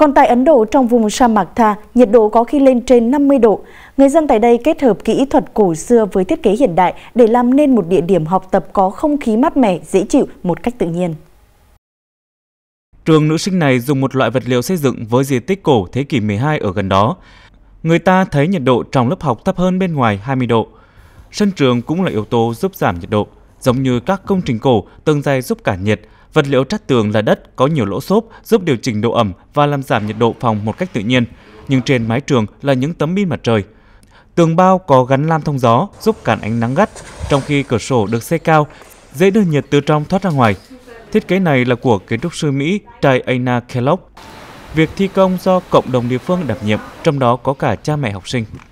Còn tại Ấn Độ, trong vùng sa mạc tha, nhiệt độ có khi lên trên 50 độ. Người dân tại đây kết hợp kỹ thuật cổ xưa với thiết kế hiện đại để làm nên một địa điểm học tập có không khí mát mẻ, dễ chịu một cách tự nhiên. Trường nữ sinh này dùng một loại vật liệu xây dựng với di tích cổ thế kỷ 12 ở gần đó. Người ta thấy nhiệt độ trong lớp học thấp hơn bên ngoài 20 độ. Sân trường cũng là yếu tố giúp giảm nhiệt độ, giống như các công trình cổ tường dày giúp cả nhiệt, Vật liệu trát tường là đất có nhiều lỗ xốp giúp điều chỉnh độ ẩm và làm giảm nhiệt độ phòng một cách tự nhiên, nhưng trên mái trường là những tấm pin mặt trời. Tường bao có gắn lam thông gió giúp cản ánh nắng gắt, trong khi cửa sổ được xây cao, dễ đưa nhiệt từ trong thoát ra ngoài. Thiết kế này là của kiến trúc sư Mỹ Trai Aina Kellogg. Việc thi công do cộng đồng địa phương đảm nhiệm, trong đó có cả cha mẹ học sinh.